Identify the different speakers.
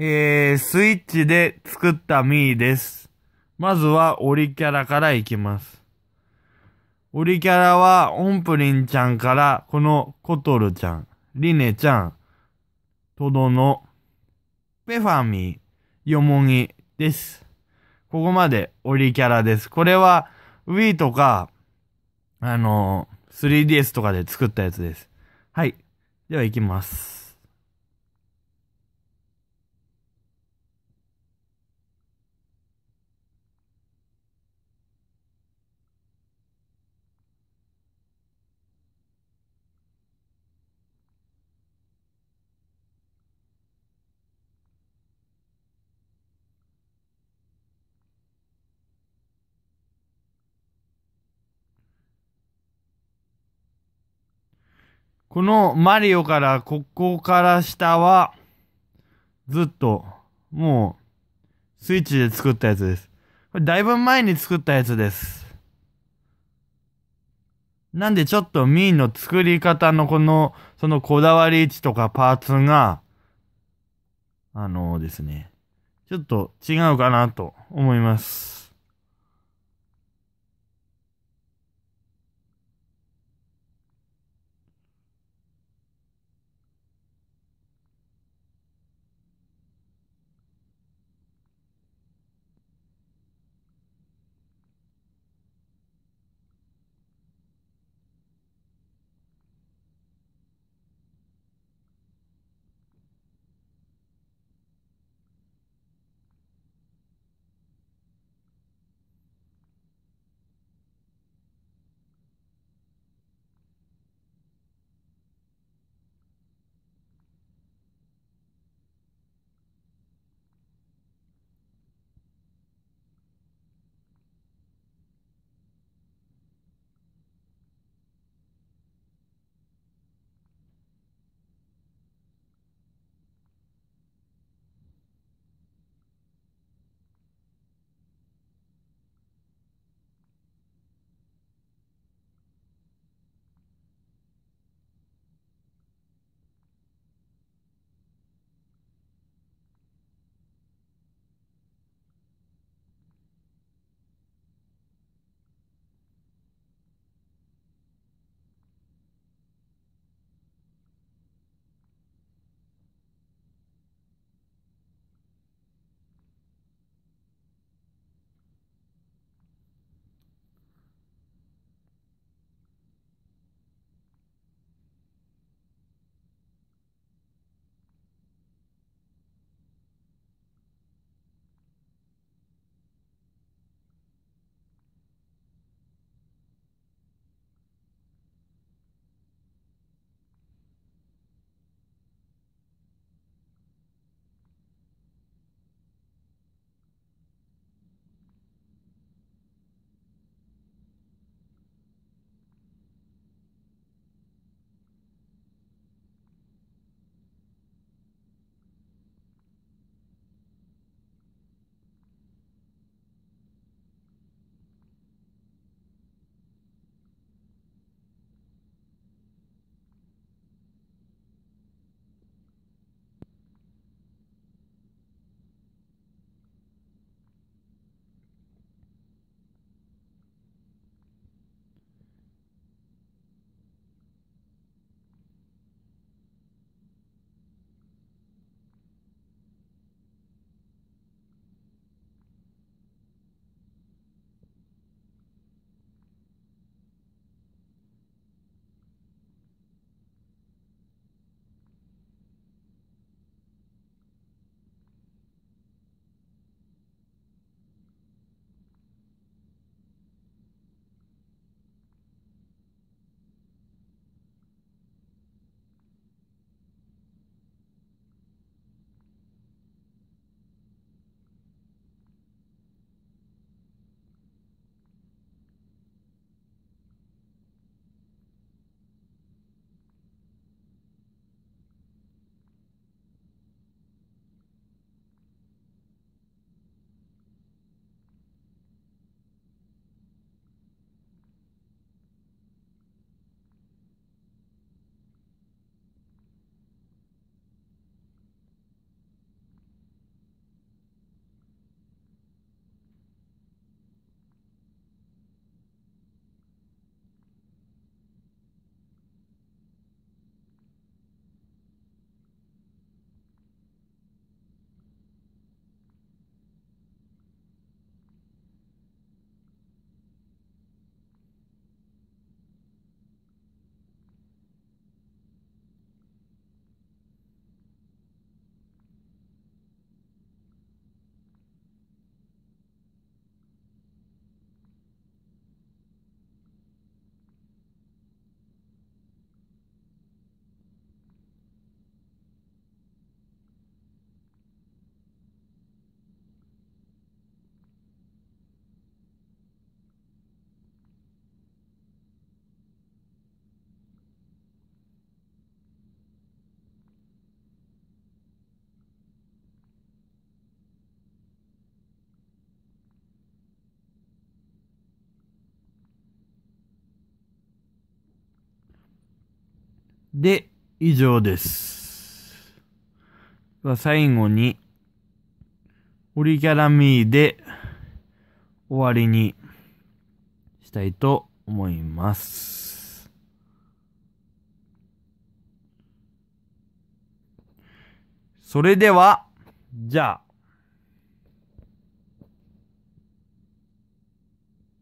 Speaker 1: えー、スイッチで作ったミーです。まずは、オリキャラからいきます。オリキャラは、オンプリンちゃんから、このコトルちゃん、リネちゃん、トドノ、ペファミー、ヨモギです。ここまでオリキャラです。これは、Wii とか、あの 3DS とかで作ったやつです。はい。では行きます。このマリオからここから下は、ずっと、もう、スイッチで作ったやつです。これだいぶ前に作ったやつです。なんでちょっとミーの作り方のこの、そのこだわり位置とかパーツが、あのー、ですね、ちょっと違うかなと思います。で、以上です。は最後に、オリキャラミーで終わりにしたいと思います。それでは、じゃあ、